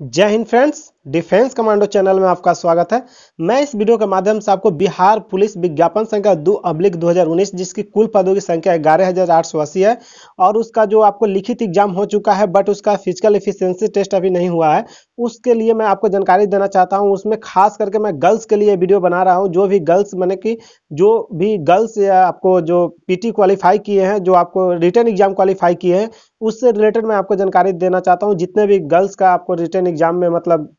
जय Hind friends defence commando channel में आपका स्वागत है मैं इस वीडियो के माध्यम से आपको बिहार पुलिस विज्ञापन संख्या दो अब्लिक 2019 जिसकी कुल पदों की संख्या ग्यारह हजार आठ सौ अस्सी है और उसका जो आपको लिखित एग्जाम हो चुका है बट उसका फिजिकल इफिशियंसी टेस्ट अभी नहीं हुआ है उसके लिए मैं आपको जानकारी देना चाहता हूँ उसमें खास करके मैं गर्ल्स के लिए वीडियो बना रहा हूँ जो भी गर्ल्स मैंने कि जो भी गर्ल्स या आपको जो पीटी क्वालिफाई किए हैं जो आपको रिटर्न एग्जाम क्वालिफाई किए हैं उससे रिलेटेड मैं आपको जानकारी देना चाहता हूँ जितने भी गर्ल्स का आपको रिटर्न एग्जाम में मतलब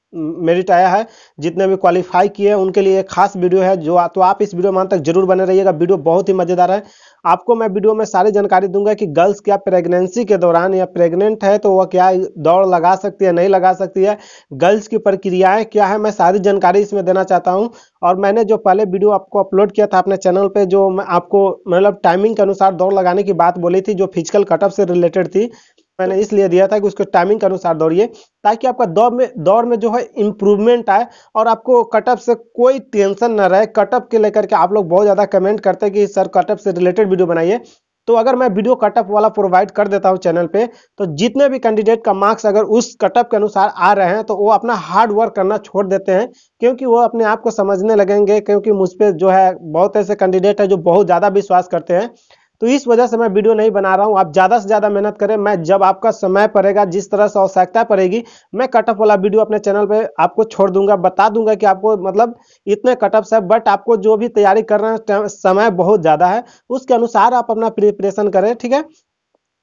मेरिट आया है जितने भी क्वालिफाई किए हैं उनके लिए एक खास वीडियो है जो तो आप इस वीडियो मान तक जरूर बने रहिएगा वीडियो बहुत ही मज़ेदार है आपको मैं वीडियो में सारी जानकारी दूंगा कि गर्ल्स क्या प्रेगनेंसी के दौरान या प्रेग्नेंट है तो वह क्या दौड़ लगा सकती है नहीं लगा सकती है गर्ल्स की प्रक्रियाएं क्या है मैं सारी जानकारी इसमें देना चाहता हूँ और मैंने जो पहले वीडियो आपको अपलोड किया था अपने चैनल पर जो आपको मतलब टाइमिंग के अनुसार दौड़ लगाने की बात बोली थी जो फिजिकल कटअप से रिलेटेड थी मैंने इसलिए दिया था कि उसको टाइमिंग के अनुसार दौड़िए ताकि आपका दौड़ में दौड़ में जो है इम्प्रूवमेंट आए और आपको कटअप से कोई टेंशन ना रहे कटअप के लेकर के आप लोग बहुत ज़्यादा कमेंट करते हैं कि सर कटअप से रिलेटेड वीडियो बनाइए तो अगर मैं वीडियो कटअप वाला प्रोवाइड कर देता हूँ चैनल पे तो जितने भी कैंडिडेट का मार्क्स अगर उस कटअप के अनुसार आ रहे हैं तो वो अपना हार्ड वर्क करना छोड़ देते हैं क्योंकि वो अपने आप को समझने लगेंगे क्योंकि मुझ पर जो है बहुत ऐसे कैंडिडेट है जो बहुत ज़्यादा विश्वास करते हैं तो इस वजह से मैं वीडियो नहीं बना रहा हूँ आप ज़्यादा से ज़्यादा मेहनत करें मैं जब आपका समय पड़ेगा जिस तरह से आवश्यकता पड़ेगी मैं कटअप वाला वीडियो अपने चैनल पर आपको छोड़ दूंगा बता दूंगा कि आपको मतलब इतने कटअप्स है बट आपको जो भी तैयारी कर रहे हैं समय बहुत ज़्यादा है उसके अनुसार आप अपना प्रिपरेशन करें ठीक है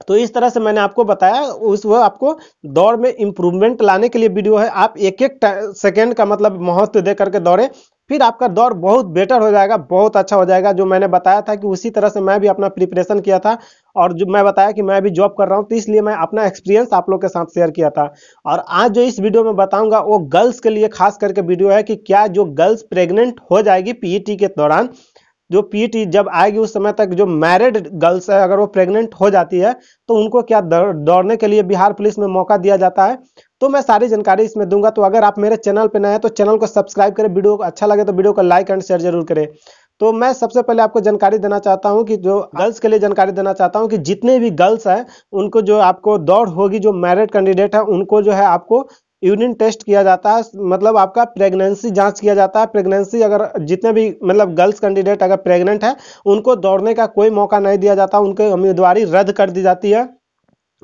तो इस तरह से मैंने आपको बताया उस वो आपको दौड़ में इम्प्रूवमेंट लाने के लिए वीडियो है आप एक एक सेकेंड का मतलब महत्व दे करके दौड़े फिर आपका दौर बहुत बेटर हो जाएगा बहुत अच्छा हो जाएगा जो मैंने बताया था कि उसी तरह से मैं भी अपना प्रिपरेशन किया था और जो मैं बताया कि मैं भी जॉब कर रहा हूँ तो इसलिए मैं अपना एक्सपीरियंस आप लोग के साथ शेयर किया था और आज जो इस वीडियो में बताऊंगा वो गर्ल्स के लिए खास करके वीडियो है कि क्या जो गर्ल्स प्रेगनेंट हो जाएगी पीई e के दौरान जो पीई e जब आएगी उस समय तक जो मैरिड गर्ल्स है अगर वो प्रेग्नेंट हो जाती है तो उनको क्या दौड़ने के लिए बिहार पुलिस में मौका दिया जाता है तो मैं सारी जानकारी इसमें दूंगा तो अगर आप मेरे चैनल पर नए हैं तो चैनल को सब्सक्राइब करें वीडियो को अच्छा लगे तो वीडियो को लाइक एंड शेयर जरूर करें तो मैं सबसे पहले आपको जानकारी देना चाहता हूं कि जो गर्ल्स के लिए जानकारी देना चाहता हूं कि जितने भी गर्ल्स हैं उनको जो आपको दौड़ होगी जो मैरिड कैंडिडेट है उनको जो है आपको यूनिन टेस्ट किया जाता है मतलब आपका प्रेगनेंसी जांच किया जाता है प्रेगनेंसी अगर जितने भी मतलब गर्ल्स कैंडिडेट अगर प्रेगनेंट है उनको दौड़ने का कोई मौका नहीं दिया जाता उनकी उम्मीदवारी रद्द कर दी जाती है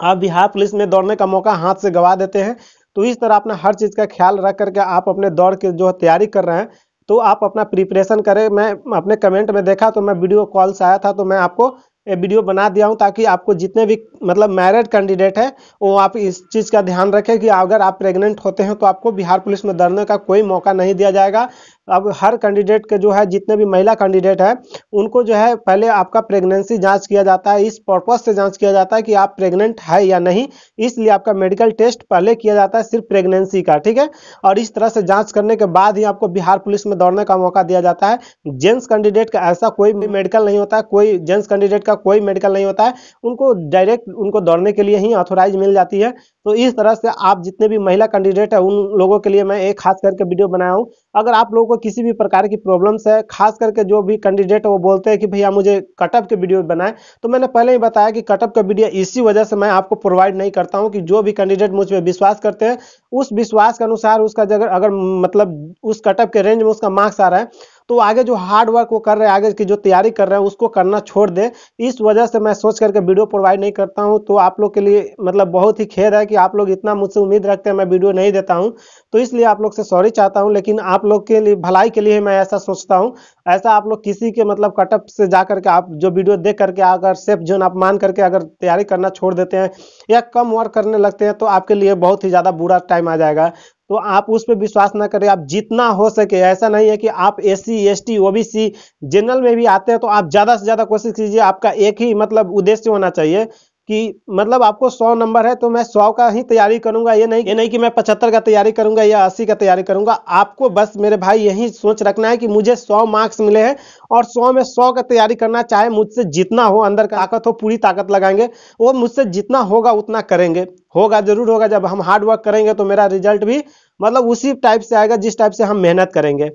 आप बिहार पुलिस में दौड़ने का मौका हाथ से गवा देते हैं तो इस तरह अपना हर चीज़ का ख्याल रख करके आप अपने दौड़ की जो तैयारी कर रहे हैं तो आप अपना प्रिपरेशन करें मैं अपने कमेंट में देखा तो मैं वीडियो कॉल से आया था तो मैं आपको वीडियो बना दिया हूँ ताकि आपको जितने भी मतलब मैरिड कैंडिडेट है वो आप इस चीज़ का ध्यान रखें कि अगर आप प्रेग्नेंट होते हैं तो आपको बिहार पुलिस में दौड़ने का कोई मौका नहीं दिया जाएगा अब हर कैंडिडेट के जो है जितने भी महिला कैंडिडेट है उनको जो है पहले आपका प्रेगनेंसी जांच किया जाता है इस पर्पज से जांच किया जाता है कि आप प्रेग्नेंट है या नहीं इसलिए आपका मेडिकल टेस्ट पहले किया जाता है सिर्फ प्रेगनेंसी का ठीक है और इस तरह से जांच करने के बाद ही आपको बिहार पुलिस में दौड़ने का मौका दिया जाता है जेंट्स कैंडिडेट का ऐसा कोई भी मेडिकल नहीं होता है कोई जेंट्स कैंडिडेट का कोई मेडिकल नहीं होता है उनको डायरेक्ट उनको दौड़ने के लिए ही ऑथोराइज मिल जाती है तो इस तरह से आप जितने भी महिला कैंडिडेट है उन लोगों के लिए मैं एक खास करके वीडियो बनाया हूँ अगर आप लोगों को किसी भी प्रकार की प्रॉब्लम्स है खास करके जो भी कैंडिडेट है वो बोलते हैं कि भैया मुझे कटअप के वीडियो बनाए तो मैंने पहले ही बताया कि कटअप का वीडियो इसी वजह से मैं आपको प्रोवाइड नहीं करता हूँ कि जो भी कैंडिडेट मुझ पर विश्वास करते हैं उस विश्वास के अनुसार उसका जगह अगर मतलब उस कटअप के रेंज में उसका मार्क्स आ रहा है तो आगे जो हार्ड वर्क वो कर रहे हैं आगे की जो तैयारी कर रहे हैं उसको करना छोड़ दे इस वजह से मैं सोच करके वीडियो प्रोवाइड नहीं करता हूँ तो आप लोग के लिए मतलब बहुत ही खेद है कि आप लोग इतना मुझसे उम्मीद रखते हैं मैं वीडियो नहीं देता हूँ तो इसलिए आप लोग से सॉरी चाहता हूँ लेकिन आप लोग के लिए भलाई के लिए मैं ऐसा सोचता हूँ ऐसा आप लोग किसी के मतलब कटअप से जा करके आप जो वीडियो देख करके अगर सेफ जोन आप मान करके अगर तैयारी करना छोड़ देते हैं या कम वर्क करने लगते हैं तो आपके लिए बहुत ही ज़्यादा बुरा टाइम आ जाएगा तो आप उस पर विश्वास ना करें आप जितना हो सके ऐसा नहीं है कि आप S C S T O B C general में भी आते हैं तो आप ज़्यादा से ज़्यादा कोशिश कीजिए आपका एक ही मतलब उद्देश्य होना चाहिए कि मतलब आपको सौ नंबर है तो मैं सौ का ही तैयारी करूंगा ये नहीं ये नहीं कि मैं पचहत्तर का तैयारी करूंगा या अस्सी का तैयारी करूंगा आपको बस मेरे भाई यही सोच रखना है कि मुझे सौ मार्क्स मिले हैं और सौ में सौ का तैयारी करना चाहे मुझसे जितना हो अंदर का ताकत हो पूरी ताकत लगाएंगे वो मुझसे जितना होगा उतना करेंगे होगा जरूर होगा जब हम हार्डवर्क करेंगे तो मेरा रिजल्ट भी मतलब उसी टाइप से आएगा जिस टाइप से हम मेहनत करेंगे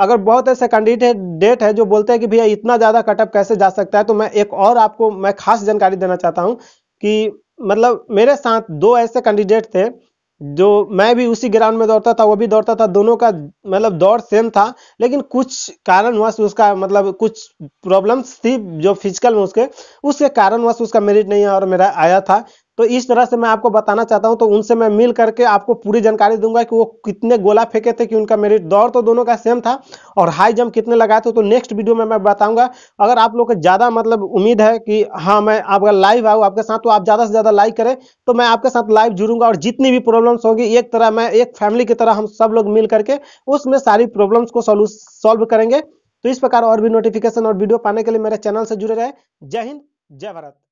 अगर बहुत ऐसे कैंडिडेट है जो बोलते हैं कि भैया इतना ज़्यादा कटअप कैसे जा सकता है तो मैं एक और आपको मैं खास जानकारी देना चाहता हूँ कि मतलब मेरे साथ दो ऐसे कैंडिडेट थे जो मैं भी उसी ग्राउंड में दौड़ता था वो भी दौड़ता था दोनों का मतलब दौड़ सेम था लेकिन कुछ कारणवश उसका मतलब कुछ प्रॉब्लम्स थी जो फिजिकल में उसके उसके कारणवश उसका मेरिट नहीं और मेरा आया था तो इस तरह से मैं आपको बताना चाहता हूं तो उनसे मैं मिल करके आपको पूरी जानकारी दूंगा कि वो कितने गोला फेंके थे कि उनका मेरिट दौड़ तो दोनों का सेम था और हाई जंप कितने लगाए थे तो नेक्स्ट वीडियो में मैं बताऊंगा अगर आप लोग को ज़्यादा मतलब उम्मीद है कि हाँ मैं आपका लाइव आऊँ आपके साथ तो आप ज़्यादा से ज़्यादा लाइक करें तो मैं आपके साथ लाइव जुड़ूंगा और जितनी भी प्रॉब्लम्स होगी एक तरह मैं एक फैमिली की तरह हम सब लोग मिल करके उसमें सारी प्रॉब्लम्स को सॉल्व करेंगे तो इस प्रकार और भी नोटिफिकेशन और वीडियो पाने के लिए मेरे चैनल से जुड़े रहे जय हिंद जय भारत